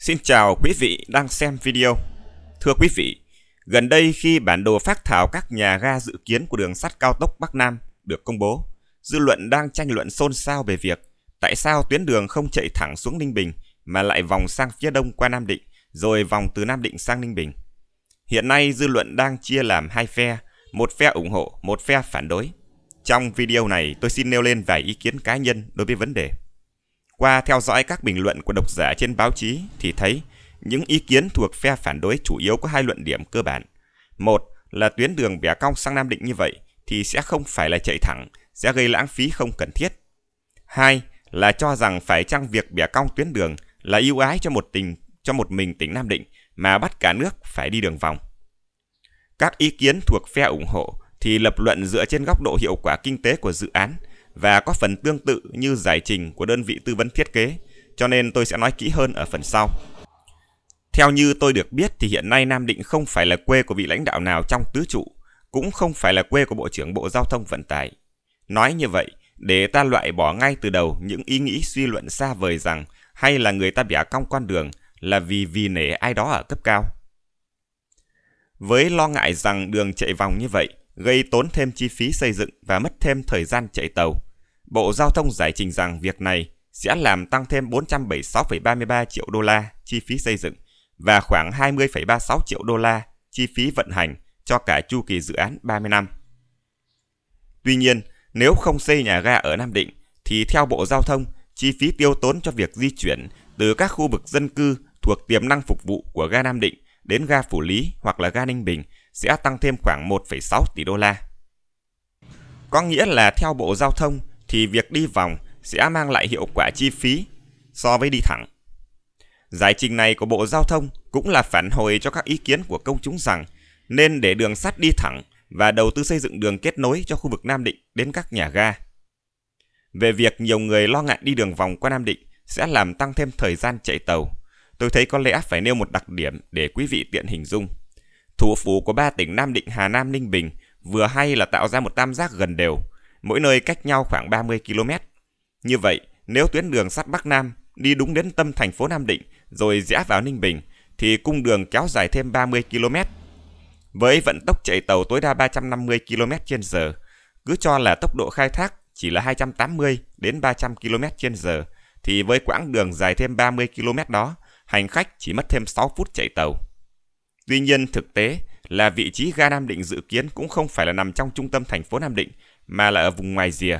Xin chào quý vị đang xem video. Thưa quý vị, gần đây khi bản đồ phát thảo các nhà ga dự kiến của đường sắt cao tốc Bắc Nam được công bố, dư luận đang tranh luận xôn xao về việc tại sao tuyến đường không chạy thẳng xuống Ninh Bình mà lại vòng sang phía đông qua Nam Định, rồi vòng từ Nam Định sang Ninh Bình. Hiện nay dư luận đang chia làm hai phe, một phe ủng hộ, một phe phản đối. Trong video này tôi xin nêu lên vài ý kiến cá nhân đối với vấn đề. Qua theo dõi các bình luận của độc giả trên báo chí thì thấy những ý kiến thuộc phe phản đối chủ yếu có hai luận điểm cơ bản. Một là tuyến đường bẻ cong sang Nam Định như vậy thì sẽ không phải là chạy thẳng, sẽ gây lãng phí không cần thiết. Hai là cho rằng phải chăng việc bẻ cong tuyến đường là ưu ái cho một tỉnh cho một mình tỉnh Nam Định mà bắt cả nước phải đi đường vòng. Các ý kiến thuộc phe ủng hộ thì lập luận dựa trên góc độ hiệu quả kinh tế của dự án và có phần tương tự như giải trình của đơn vị tư vấn thiết kế, cho nên tôi sẽ nói kỹ hơn ở phần sau. Theo như tôi được biết thì hiện nay Nam Định không phải là quê của vị lãnh đạo nào trong tứ trụ, cũng không phải là quê của Bộ trưởng Bộ Giao thông Vận tải. Nói như vậy, để ta loại bỏ ngay từ đầu những ý nghĩ suy luận xa vời rằng hay là người ta bẻ cong con đường là vì vì nể ai đó ở cấp cao. Với lo ngại rằng đường chạy vòng như vậy gây tốn thêm chi phí xây dựng và mất thêm thời gian chạy tàu, Bộ Giao thông giải trình rằng việc này sẽ làm tăng thêm 476,33 triệu đô la chi phí xây dựng và khoảng 20,36 triệu đô la chi phí vận hành cho cả chu kỳ dự án 30 năm. Tuy nhiên, nếu không xây nhà ga ở Nam Định thì theo Bộ Giao thông, chi phí tiêu tốn cho việc di chuyển từ các khu vực dân cư thuộc tiềm năng phục vụ của ga Nam Định đến ga Phủ Lý hoặc là ga Ninh Bình sẽ tăng thêm khoảng 1,6 tỷ đô la. Có nghĩa là theo Bộ Giao thông, thì việc đi vòng sẽ mang lại hiệu quả chi phí so với đi thẳng. Giải trình này của Bộ Giao thông cũng là phản hồi cho các ý kiến của công chúng rằng nên để đường sắt đi thẳng và đầu tư xây dựng đường kết nối cho khu vực Nam Định đến các nhà ga. Về việc nhiều người lo ngại đi đường vòng qua Nam Định sẽ làm tăng thêm thời gian chạy tàu, tôi thấy có lẽ phải nêu một đặc điểm để quý vị tiện hình dung. Thủ phủ của ba tỉnh Nam Định, Hà Nam, Ninh Bình vừa hay là tạo ra một tam giác gần đều, mỗi nơi cách nhau khoảng 30 km. Như vậy, nếu tuyến đường sắt Bắc Nam đi đúng đến tâm thành phố Nam Định rồi rẽ vào Ninh Bình thì cung đường kéo dài thêm 30 km. Với vận tốc chạy tàu tối đa 350 km h cứ cho là tốc độ khai thác chỉ là 280 đến 300 km h thì với quãng đường dài thêm 30 km đó, hành khách chỉ mất thêm 6 phút chạy tàu. Tuy nhiên thực tế là vị trí ga Nam Định dự kiến cũng không phải là nằm trong trung tâm thành phố Nam Định mà là ở vùng ngoài rìa.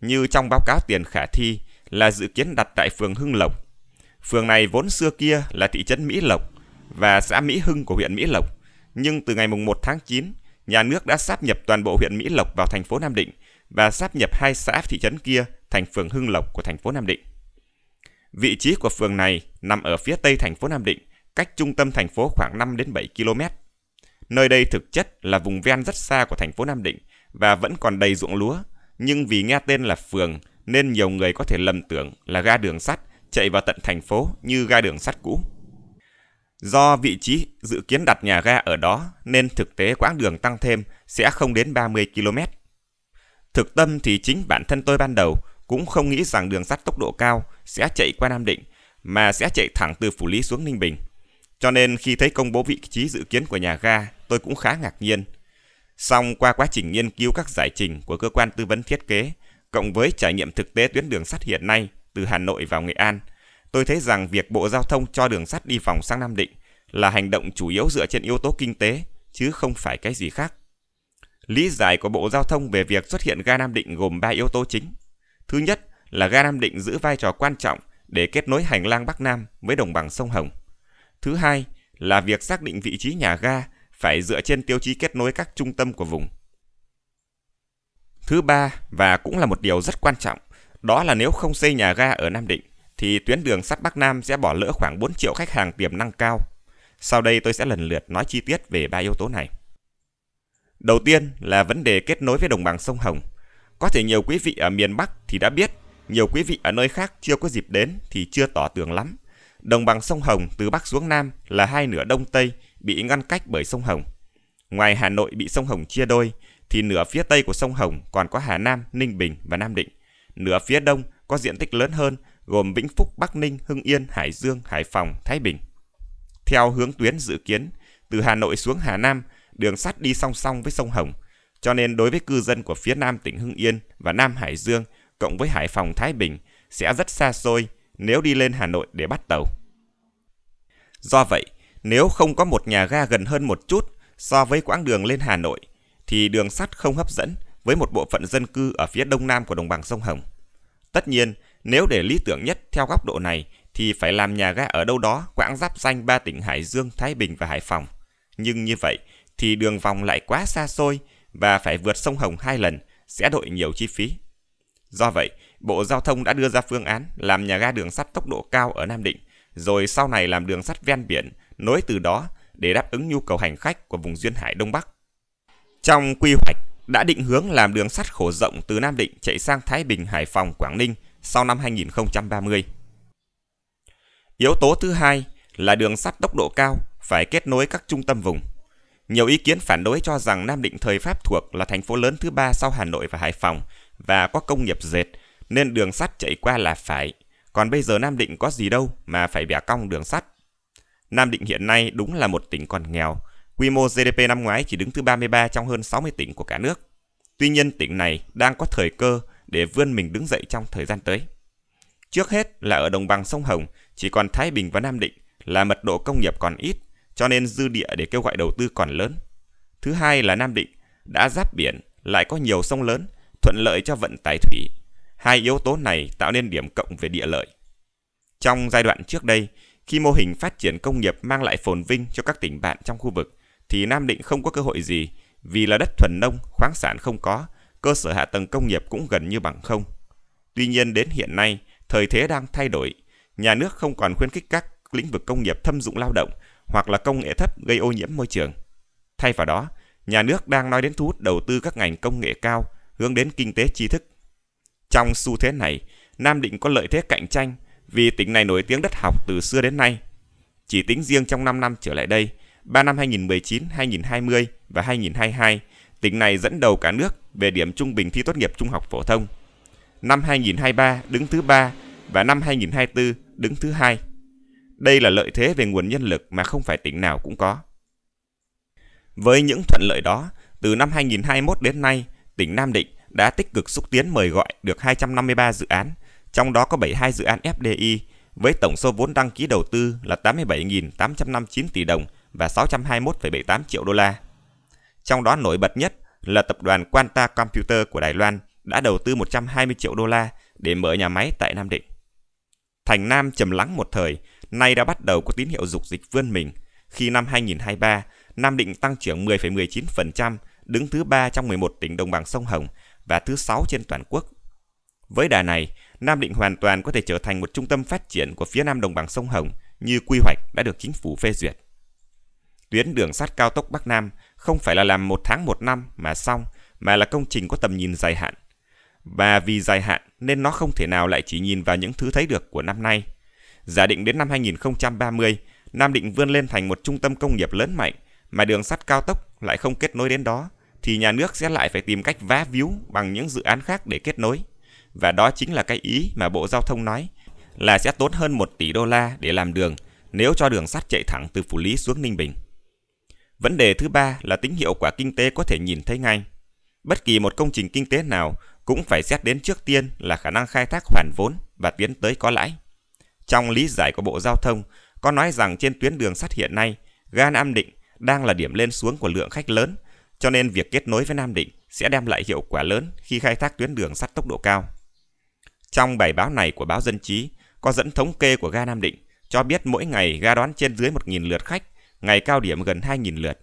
Như trong báo cáo tiền khả thi là dự kiến đặt tại phường Hưng Lộc. Phường này vốn xưa kia là thị trấn Mỹ Lộc và xã Mỹ Hưng của huyện Mỹ Lộc, nhưng từ ngày 1 tháng 9, nhà nước đã sáp nhập toàn bộ huyện Mỹ Lộc vào thành phố Nam Định và sáp nhập hai xã thị trấn kia thành phường Hưng Lộc của thành phố Nam Định. Vị trí của phường này nằm ở phía tây thành phố Nam Định, cách trung tâm thành phố khoảng 5 đến 7 km. Nơi đây thực chất là vùng ven rất xa của thành phố Nam Định và vẫn còn đầy ruộng lúa, nhưng vì nghe tên là phường nên nhiều người có thể lầm tưởng là ga đường sắt chạy vào tận thành phố như ga đường sắt cũ. Do vị trí dự kiến đặt nhà ga ở đó nên thực tế quãng đường tăng thêm sẽ không đến 30 km. Thực tâm thì chính bản thân tôi ban đầu cũng không nghĩ rằng đường sắt tốc độ cao sẽ chạy qua Nam Định mà sẽ chạy thẳng từ Phủ Lý xuống Ninh Bình. Cho nên khi thấy công bố vị trí dự kiến của nhà ga, tôi cũng khá ngạc nhiên. Song qua quá trình nghiên cứu các giải trình của cơ quan tư vấn thiết kế, cộng với trải nghiệm thực tế tuyến đường sắt hiện nay từ Hà Nội vào Nghệ An, tôi thấy rằng việc Bộ Giao thông cho đường sắt đi vòng sang Nam Định là hành động chủ yếu dựa trên yếu tố kinh tế, chứ không phải cái gì khác. Lý giải của Bộ Giao thông về việc xuất hiện ga Nam Định gồm 3 yếu tố chính. Thứ nhất là ga Nam Định giữ vai trò quan trọng để kết nối hành lang Bắc Nam với đồng bằng sông Hồng. Thứ hai là việc xác định vị trí nhà ga phải dựa trên tiêu chí kết nối các trung tâm của vùng. Thứ ba và cũng là một điều rất quan trọng, đó là nếu không xây nhà ga ở Nam Định thì tuyến đường sắt Bắc Nam sẽ bỏ lỡ khoảng 4 triệu khách hàng tiềm năng cao. Sau đây tôi sẽ lần lượt nói chi tiết về ba yếu tố này. Đầu tiên là vấn đề kết nối với đồng bằng sông Hồng. Có thể nhiều quý vị ở miền Bắc thì đã biết, nhiều quý vị ở nơi khác chưa có dịp đến thì chưa tỏ tưởng lắm. Đồng bằng sông Hồng từ Bắc xuống Nam là hai nửa Đông Tây bị ngăn cách bởi sông Hồng. Ngoài Hà Nội bị sông Hồng chia đôi, thì nửa phía Tây của sông Hồng còn có Hà Nam, Ninh Bình và Nam Định. Nửa phía Đông có diện tích lớn hơn gồm Vĩnh Phúc, Bắc Ninh, Hưng Yên, Hải Dương, Hải Phòng, Thái Bình. Theo hướng tuyến dự kiến, từ Hà Nội xuống Hà Nam, đường sắt đi song song với sông Hồng, cho nên đối với cư dân của phía Nam tỉnh Hưng Yên và Nam Hải Dương cộng với Hải Phòng, Thái Bình sẽ rất xa xôi nếu đi lên Hà Nội để bắt tàu. Do vậy, nếu không có một nhà ga gần hơn một chút so với quãng đường lên Hà Nội, thì đường sắt không hấp dẫn với một bộ phận dân cư ở phía đông nam của đồng bằng sông Hồng. Tất nhiên, nếu để lý tưởng nhất theo góc độ này thì phải làm nhà ga ở đâu đó quãng giáp danh ba tỉnh Hải Dương, Thái Bình và Hải Phòng. Nhưng như vậy thì đường vòng lại quá xa xôi và phải vượt sông Hồng hai lần sẽ đội nhiều chi phí. Do vậy, Bộ Giao thông đã đưa ra phương án làm nhà ga đường sắt tốc độ cao ở Nam Định, rồi sau này làm đường sắt ven biển, nối từ đó để đáp ứng nhu cầu hành khách của vùng duyên hải Đông Bắc. Trong quy hoạch đã định hướng làm đường sắt khổ rộng từ Nam Định chạy sang Thái Bình, Hải Phòng, Quảng Ninh sau năm 2030. Yếu tố thứ hai là đường sắt tốc độ cao phải kết nối các trung tâm vùng. Nhiều ý kiến phản đối cho rằng Nam Định thời Pháp thuộc là thành phố lớn thứ ba sau Hà Nội và Hải Phòng và có công nghiệp dệt nên đường sắt chạy qua là phải. Còn bây giờ Nam Định có gì đâu mà phải bẻ cong đường sắt. Nam Định hiện nay đúng là một tỉnh còn nghèo, quy mô GDP năm ngoái chỉ đứng thứ 33 trong hơn 60 tỉnh của cả nước. Tuy nhiên tỉnh này đang có thời cơ để vươn mình đứng dậy trong thời gian tới. Trước hết là ở đồng bằng sông Hồng, chỉ còn Thái Bình và Nam Định là mật độ công nghiệp còn ít, cho nên dư địa để kêu gọi đầu tư còn lớn. Thứ hai là Nam Định đã giáp biển, lại có nhiều sông lớn, thuận lợi cho vận tải thủy, Hai yếu tố này tạo nên điểm cộng về địa lợi. Trong giai đoạn trước đây, khi mô hình phát triển công nghiệp mang lại phồn vinh cho các tỉnh bạn trong khu vực, thì Nam Định không có cơ hội gì vì là đất thuần nông, khoáng sản không có, cơ sở hạ tầng công nghiệp cũng gần như bằng không. Tuy nhiên đến hiện nay, thời thế đang thay đổi, nhà nước không còn khuyến khích các lĩnh vực công nghiệp thâm dụng lao động hoặc là công nghệ thấp gây ô nhiễm môi trường. Thay vào đó, nhà nước đang nói đến thu hút đầu tư các ngành công nghệ cao, hướng đến kinh tế tri thức trong xu thế này, Nam Định có lợi thế cạnh tranh vì tỉnh này nổi tiếng đất học từ xưa đến nay. Chỉ tính riêng trong 5 năm trở lại đây, 3 năm 2019, 2020 và 2022, tỉnh này dẫn đầu cả nước về điểm trung bình thi tốt nghiệp trung học phổ thông. Năm 2023 đứng thứ 3 và năm 2024 đứng thứ 2. Đây là lợi thế về nguồn nhân lực mà không phải tỉnh nào cũng có. Với những thuận lợi đó, từ năm 2021 đến nay, tỉnh Nam Định đã tích cực xúc tiến mời gọi được 253 dự án, trong đó có 72 dự án FDI với tổng số vốn đăng ký đầu tư là 87.859 tỷ đồng và 621,78 triệu đô la. Trong đó nổi bật nhất là tập đoàn Quanta Computer của Đài Loan đã đầu tư 120 triệu đô la để mở nhà máy tại Nam Định. Thành Nam trầm lắng một thời, nay đã bắt đầu có tín hiệu dục dịch vươn mình khi năm 2023, Nam Định tăng trưởng 10,19%, đứng thứ 3 trong 11 tỉnh đồng bằng sông Hồng và thứ sáu trên toàn quốc. Với đà này, Nam Định hoàn toàn có thể trở thành một trung tâm phát triển của phía Nam đồng bằng sông Hồng như quy hoạch đã được chính phủ phê duyệt. Tuyến đường sắt cao tốc Bắc Nam không phải là làm một tháng một năm mà xong, mà là công trình có tầm nhìn dài hạn. Và vì dài hạn nên nó không thể nào lại chỉ nhìn vào những thứ thấy được của năm nay. Giả định đến năm 2030, Nam Định vươn lên thành một trung tâm công nghiệp lớn mạnh, mà đường sắt cao tốc lại không kết nối đến đó, thì nhà nước sẽ lại phải tìm cách vá víu bằng những dự án khác để kết nối. Và đó chính là cái ý mà Bộ Giao thông nói là sẽ tốn hơn 1 tỷ đô la để làm đường nếu cho đường sắt chạy thẳng từ Phủ Lý xuống Ninh Bình. Vấn đề thứ ba là tính hiệu quả kinh tế có thể nhìn thấy ngay. Bất kỳ một công trình kinh tế nào cũng phải xét đến trước tiên là khả năng khai thác hoàn vốn và tiến tới có lãi. Trong lý giải của Bộ Giao thông, có nói rằng trên tuyến đường sắt hiện nay, ga Nam Định đang là điểm lên xuống của lượng khách lớn cho nên việc kết nối với Nam Định sẽ đem lại hiệu quả lớn khi khai thác tuyến đường sắt tốc độ cao. Trong bài báo này của báo Dân Chí có dẫn thống kê của ga Nam Định cho biết mỗi ngày ga đón trên dưới 1.000 lượt khách, ngày cao điểm gần 2.000 lượt.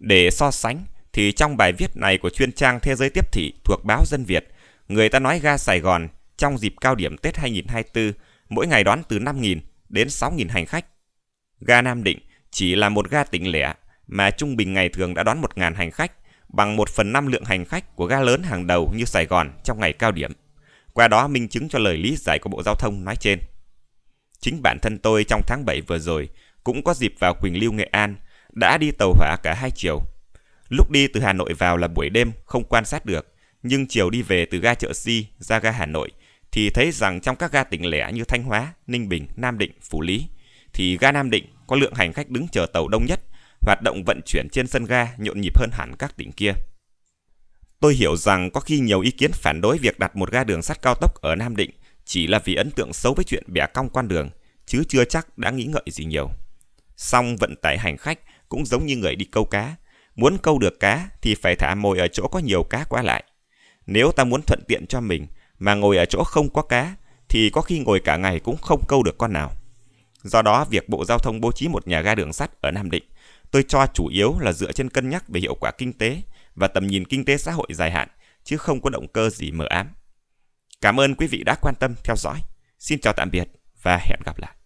Để so sánh thì trong bài viết này của chuyên trang Thế giới tiếp thị thuộc báo Dân Việt, người ta nói ga Sài Gòn trong dịp cao điểm Tết 2024 mỗi ngày đón từ 5.000 đến 6.000 hành khách. Ga Nam Định chỉ là một ga tỉnh lẻ mà trung bình ngày thường đã đón 1.000 hành khách, bằng 1 phần 5 lượng hành khách của ga lớn hàng đầu như Sài Gòn trong ngày cao điểm. Qua đó minh chứng cho lời lý giải của Bộ Giao thông nói trên. Chính bản thân tôi trong tháng 7 vừa rồi cũng có dịp vào Quỳnh Lưu Nghệ An, đã đi tàu hỏa cả hai chiều. Lúc đi từ Hà Nội vào là buổi đêm không quan sát được, nhưng chiều đi về từ ga chợ Si ra ga Hà Nội thì thấy rằng trong các ga tỉnh lẻ như Thanh Hóa, Ninh Bình, Nam Định, Phú Lý thì ga Nam Định có lượng hành khách đứng chờ tàu đông nhất hoạt động vận chuyển trên sân ga nhộn nhịp hơn hẳn các tỉnh kia. Tôi hiểu rằng có khi nhiều ý kiến phản đối việc đặt một ga đường sắt cao tốc ở Nam Định chỉ là vì ấn tượng xấu với chuyện bẻ cong quan đường, chứ chưa chắc đã nghĩ ngợi gì nhiều. Song vận tải hành khách cũng giống như người đi câu cá, muốn câu được cá thì phải thả mồi ở chỗ có nhiều cá qua lại. Nếu ta muốn thuận tiện cho mình mà ngồi ở chỗ không có cá thì có khi ngồi cả ngày cũng không câu được con nào. Do đó, việc Bộ Giao thông bố trí một nhà ga đường sắt ở Nam Định Tôi cho chủ yếu là dựa trên cân nhắc về hiệu quả kinh tế và tầm nhìn kinh tế xã hội dài hạn, chứ không có động cơ gì mờ ám. Cảm ơn quý vị đã quan tâm theo dõi. Xin chào tạm biệt và hẹn gặp lại.